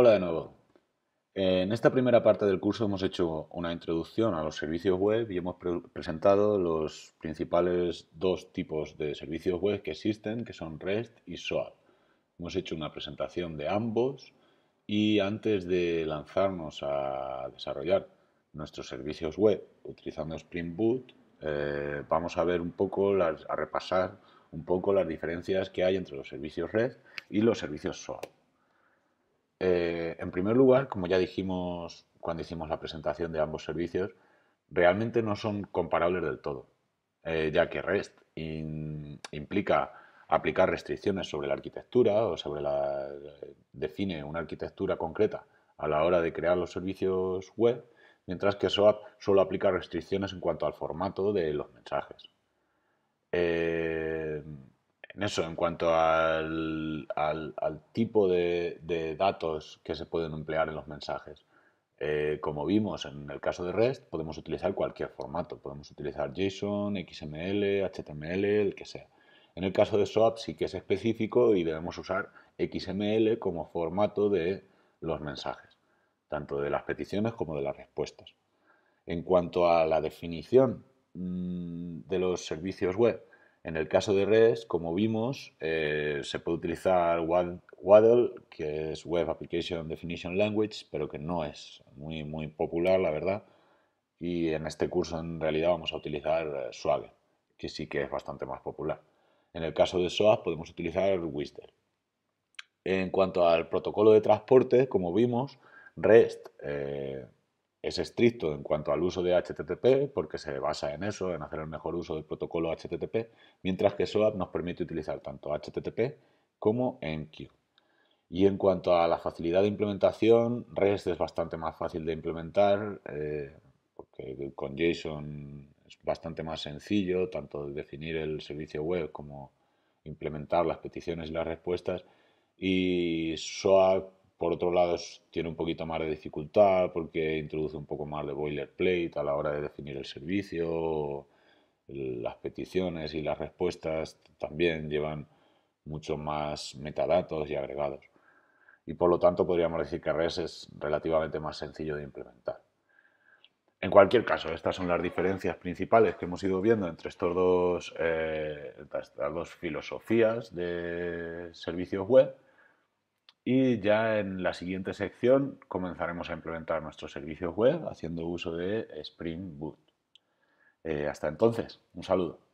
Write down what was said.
Hola de nuevo. En esta primera parte del curso hemos hecho una introducción a los servicios web y hemos presentado los principales dos tipos de servicios web que existen, que son REST y SOAP. Hemos hecho una presentación de ambos y antes de lanzarnos a desarrollar nuestros servicios web utilizando Spring Boot, eh, vamos a ver un poco, a repasar un poco las diferencias que hay entre los servicios REST y los servicios SOAP. Eh, en primer lugar, como ya dijimos cuando hicimos la presentación de ambos servicios, realmente no son comparables del todo, eh, ya que REST implica aplicar restricciones sobre la arquitectura o sobre la define una arquitectura concreta a la hora de crear los servicios web, mientras que SOAP solo aplica restricciones en cuanto al formato de los mensajes. Eh, en eso, en cuanto al, tipo de, datos que se pueden emplear en los mensajes. Eh, como vimos en el caso de REST, podemos utilizar cualquier formato. Podemos utilizar JSON, XML, HTML, el que sea. En el caso de SOAP sí que es específico y debemos usar XML como formato de los mensajes, tanto de las peticiones como de las respuestas. En cuanto a la definición mm, de los servicios web, en el caso de REST, como vimos, eh, se puede utilizar Waddle, que es Web Application Definition Language, pero que no es muy, muy popular, la verdad. Y en este curso, en realidad, vamos a utilizar eh, Swagger, que sí que es bastante más popular. En el caso de SOAS podemos utilizar Wister. En cuanto al protocolo de transporte, como vimos, REST eh, es estricto en cuanto al uso de HTTP porque se basa en eso, en hacer el mejor uso del protocolo HTTP, mientras que SOAP nos permite utilizar tanto HTTP como MQ. Y en cuanto a la facilidad de implementación, REST es bastante más fácil de implementar eh, porque con JSON es bastante más sencillo tanto definir el servicio web como implementar las peticiones y las respuestas. Y SOAP por otro lado, tiene un poquito más de dificultad porque introduce un poco más de boilerplate a la hora de definir el servicio. Las peticiones y las respuestas también llevan mucho más metadatos y agregados. Y por lo tanto podríamos decir que REST es relativamente más sencillo de implementar. En cualquier caso, estas son las diferencias principales que hemos ido viendo entre dos, eh, estas dos filosofías de servicios web y ya en la siguiente sección comenzaremos a implementar nuestro servicio web haciendo uso de Spring Boot. Eh, hasta entonces, un saludo.